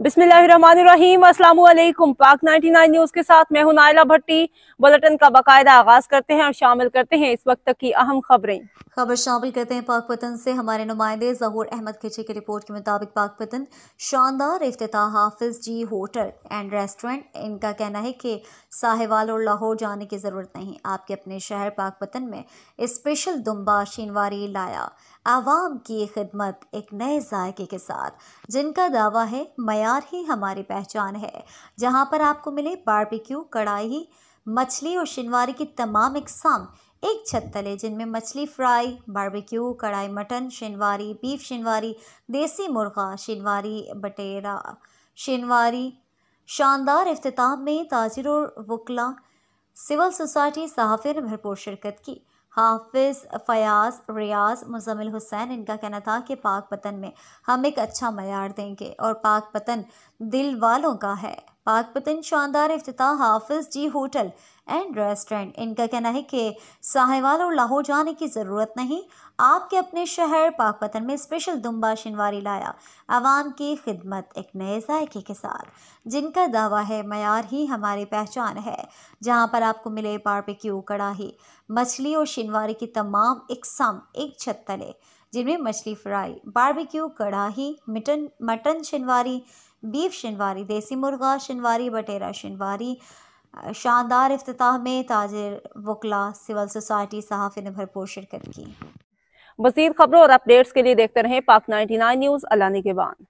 बिस्मिल्लाम असलम पाक 99 न्यूज़ के साथ मैं हूं नायला भट्टी बुलेटिन का बकायदा आगाज करते हैं और शामिल करते हैं इस वक्त तक की अहम खबरें खबर शामिल करते हैं पाक पतन से हमारे नुमाइंदे जहूर अहमद खिचे की रिपोर्ट के मुताबिक पाक पतन शानदार Aftah Hafiz ji hotel and restaurant इनका कहना है कि साहिवाल और लाहौर जाने की ज़रूरत नहीं आपके अपने शहर पाक पतन में स्पेशल दुम्बा शीनवारी लाया आवाम की खिदमत एक नए जायके के साथ जिनका दावा है मया प्यार ही हमारी पहचान है जहाँ पर आपको मिले बारबेक्यू कढ़ाई मछली और शिनवारी की तमाम इकसाम एक छत तले जिनमें मछली fry barbecue karahi mutton Shinwari beef Shinwari देसी मुर्गा शिनवारी बटेरा शिनवारी शानदार अफ्ताह में ताजर और वकला सिविल सोसाइटी सहाफ़े ने भरपूर शिरकत की हाफिज़ फ़याज़ रियाज मुजमिल हुसैन इनका कहना था कि पाक पतन में हम एक अच्छा मैार देंगे और पाक पतन दिल वालों का है पाकपतन शानदार Aftah Hafiz ji hotel and restaurant इनका कहना है कि साहिवाल और लाहौर जाने की ज़रूरत नहीं आपके अपने शहर पाकपतन में स्पेशल दुम्बा शनवारी लाया आवाम की खिदमत एक नए जायके के साथ जिनका दावा है मैार ही हमारी पहचान है जहाँ पर आपको मिले बारबेक्यू कड़ाही मछली और शिनवारी की तमाम इकसम एक छत तले जिनमें मछली फ्राई बारबेक्यू कढ़ाही मिटन मटन शिनवारी बीफ शिनवारी देसी मुर्गा शिनवारी बटेरा शिनवारी शानदार अफ्ताह में ताजर वकला सिविल सोसाइटी सहाफ़ी ने भरपूर शिरकत की मजीद खबरों और अपडेट्स के लिए देखते रहें पाक 99 न्यूज़ अलानी के बाद